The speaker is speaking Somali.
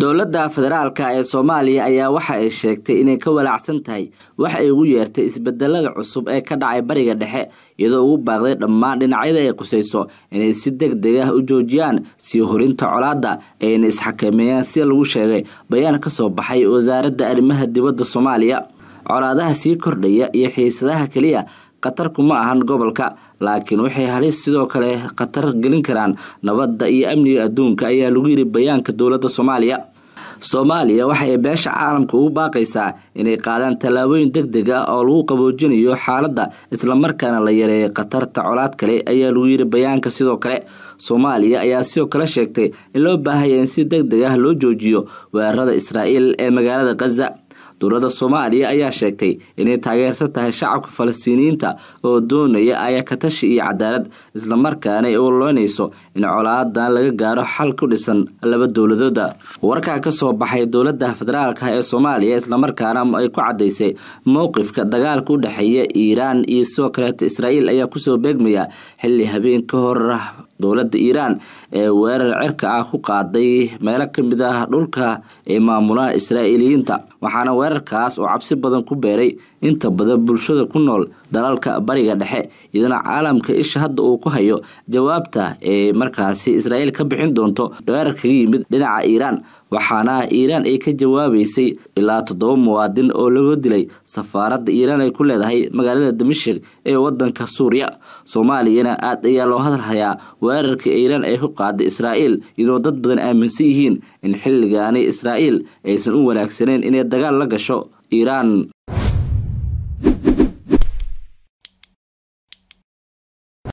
dowladda federaalka ee soomaaliya ayaa waxa ay sheegtay inay ka walaacsan tahay wax ay ugu yeertay isbedelada cusub ee ka dhacay bariga dhexe iyadoo ugu baaqday dhammaan dhinacyada ay qusayso inay si deg deg ah u joojiyaan sii horinta colaadda ee ayna isxakameeyaan sida lagu sheegay bayaan ka soo baxay wasaaradda arrimaha dibadda soomaaliya colaadaha sii kordhaya iyo xiisadaha keliya khatarku ma ahan gobolka laakiin waxay halis sidoo kale khatar gelin karaan nabadda iyo amniga adduunka ayaa lagu yidhi bayaanka dowladda soomaaliya soomaaliya waxa ay beesha caalamka ugu baaqaysaa inay qaadaan tallaabooyin deg deg ah oo lagu qaboojinayo xaaladda islamarkaana la yareeyay khatarta colaad kale ayaa lagu yidhi bayaanka sidoo kale soomaaliya ayaa sidoo kale sheegtay in loo baahaya in si deg deg ah loo joojiyo weerarada israa'iil ee magaalada khaza dowladda soomaaliya ayaa sheegtay inay taageersan tahay shacabka falastiiniyiinta oo doonaya ayakatashi iyo cadaalad islamarkaana ay oloonayso in colaadan laga gaaro xal ku dhisan laba dowladooda warkaa kasoo baxay dowladda federaalka ee soomaaliya islamarkaana ay ku cadaysay mowqifka dagaalka u dhexeeya iiraan iyo sidoo kaleeta israa'iil ayaa kusoo beegmaya xilli habeen ka hor ah dowladda iiraan ee weerar cirka ah ku qaaday meelo ka mid ah dhulka ee maamulaha israa'iiliyiinta waxaana weerarkaas oo cabsi badan ku beeray inta badan bulshada ku nool dalalka bariga dhexe iyadana caalamka isha hadda uu ku hayo jawaabta ee markaasi israa'iil ka bixin doonto weerar kaga yimid dhinaca iiraan waxaana ah iiraan ay ka jawaabaysay ilaa toddoba muwaadin oo lagu dilay safaaradda iiraan ay ku leedahay magaalada damashik ee wadanka suuriya soomaaliyana aad ayaa loo hadalhayaa weerarka iiraan ay ku qaaday israa'iil iyadoo dad badan aaminsan yihiin in xilligaani israa'iil aysan u wanaagsanayn inay dagaal la gasho iiraan